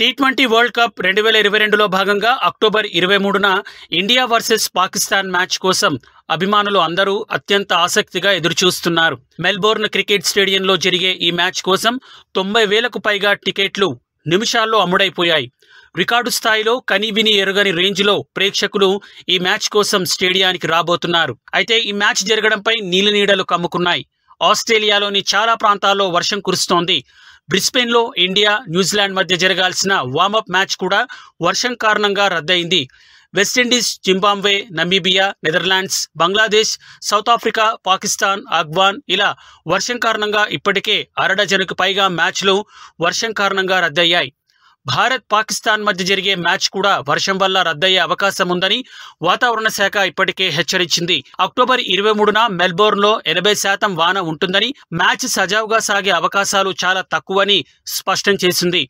T twenty world cup రెండు వేల ఇరవై రెండులో భాగంగా అక్టోబర్ ఇరవై మూడున ఇండియా వర్సెస్ పాకిస్తాన్ మ్యాచ్ కోసం అభిమానులు అందరూ అత్యంత ఆసక్తిగా ఎదురుచూస్తున్నారు మెల్బోర్న్ క్రికెట్ స్టేడియంలో జరిగే ఈ మ్యాచ్ కోసం తొంభై వేలకు పైగా టికెట్లు నిమిషాల్లో అమ్ముడైపోయాయి రికార్డు స్థాయిలో కనీవిని ఎరుగని రేంజ్లో ప్రేక్షకులు ఈ మ్యాచ్ కోసం స్టేడియానికి రాబోతున్నారు అయితే ఈ మ్యాచ్ జరగడంపై నీలినీడలు కమ్ముకున్నాయి ఆస్ట్రేలియాలోని చాలా ప్రాంతాల్లో వర్షం కురుస్తోంది బ్రిస్బెన్లో ఇండియా న్యూజిలాండ్ మధ్య జరగాల్సిన వార్మప్ మ్యాచ్ కూడా వర్షం కారణంగా రద్దయింది West Indies Zimbabwe Namibia Netherlands Bangladesh South Africa Pakistan ఆగ్వాన్ ఇలా వర్షం కారణంగా ఇప్పటికే అరడజనుకు పైగా మ్యాచ్లు వర్షం కారణంగా రద్దయ్యాయి భారత్ పాకిస్తాన్ మధ్య జరిగే మ్యాచ్ కూడా వర్షం వల్ల రద్దయ్యే అవకాశం ఉందని వాతావరణ శాఖ ఇప్పటికే హెచ్చరించింది అక్టోబర్ ఇరవై మూడున మెల్బోర్న్ లో ఎనభై శాతం వాన ఉంటుందని మ్యాచ్ సజావుగా సాగే అవకాశాలు చాలా తక్కువని స్పష్టం చేసింది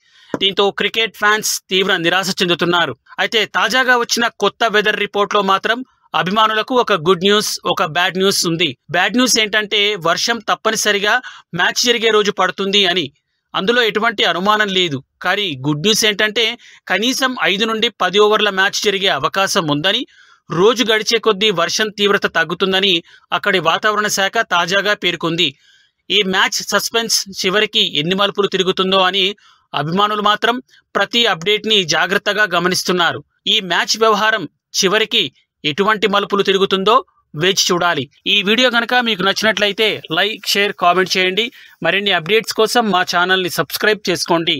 దీంతో క్రికెట్ ఫ్యాన్స్ తీవ్ర నిరాశ చెందుతున్నారు అయితే తాజాగా వచ్చిన కొత్త వెదర్ రిపోర్ట్లో మాత్రం అభిమానులకు ఒక గుడ్ న్యూస్ ఒక బ్యాడ్ న్యూస్ ఉంది బ్యాడ్ న్యూస్ ఏంటంటే వర్షం తప్పనిసరిగా మ్యాచ్ జరిగే రోజు పడుతుంది అని అందులో ఎటువంటి అనుమానం లేదు కానీ గుడ్ న్యూస్ ఏంటంటే కనీసం ఐదు నుండి పది ఓవర్ల మ్యాచ్ జరిగే అవకాశం ఉందని రోజు గడిచే కొద్దీ వర్షం తీవ్రత తగ్గుతుందని అక్కడి వాతావరణ శాఖ తాజాగా పేర్కొంది ఈ మ్యాచ్ సస్పెన్స్ చివరికి ఎన్ని మలుపులు తిరుగుతుందో అని అభిమానులు మాత్రం ప్రతి అప్డేట్ని జాగ్రత్తగా గమనిస్తున్నారు ఈ మ్యాచ్ వ్యవహారం చివరికి ఎటువంటి మలుపులు తిరుగుతుందో వేచి చూడాలి ఈ వీడియో కనుక మీకు నచ్చినట్లయితే లైక్ షేర్ కామెంట్ చేయండి మరిన్ని అప్డేట్స్ కోసం మా ఛానల్ని సబ్స్క్రైబ్ చేసుకోండి